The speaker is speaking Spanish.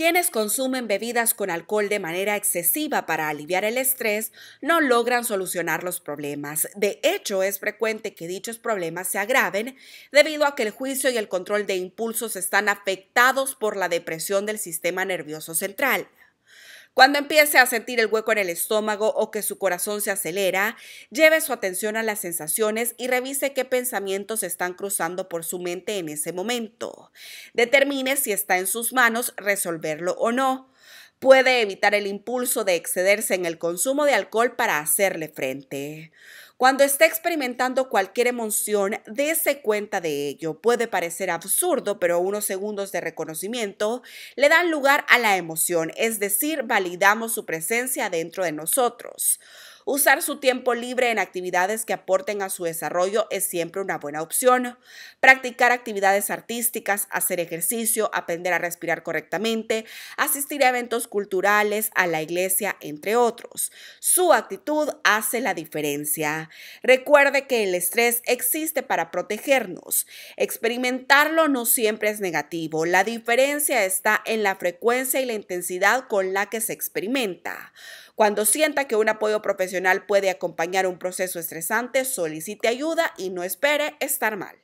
Quienes consumen bebidas con alcohol de manera excesiva para aliviar el estrés no logran solucionar los problemas. De hecho, es frecuente que dichos problemas se agraven debido a que el juicio y el control de impulsos están afectados por la depresión del sistema nervioso central. Cuando empiece a sentir el hueco en el estómago o que su corazón se acelera, lleve su atención a las sensaciones y revise qué pensamientos están cruzando por su mente en ese momento. Determine si está en sus manos resolverlo o no. Puede evitar el impulso de excederse en el consumo de alcohol para hacerle frente. Cuando esté experimentando cualquier emoción, dése cuenta de ello. Puede parecer absurdo, pero unos segundos de reconocimiento le dan lugar a la emoción, es decir, validamos su presencia dentro de nosotros. Usar su tiempo libre en actividades que aporten a su desarrollo es siempre una buena opción. Practicar actividades artísticas, hacer ejercicio, aprender a respirar correctamente, asistir a eventos culturales, a la iglesia, entre otros. Su actitud hace la diferencia. Recuerde que el estrés existe para protegernos. Experimentarlo no siempre es negativo. La diferencia está en la frecuencia y la intensidad con la que se experimenta. Cuando sienta que un apoyo profesional puede acompañar un proceso estresante, solicite ayuda y no espere estar mal.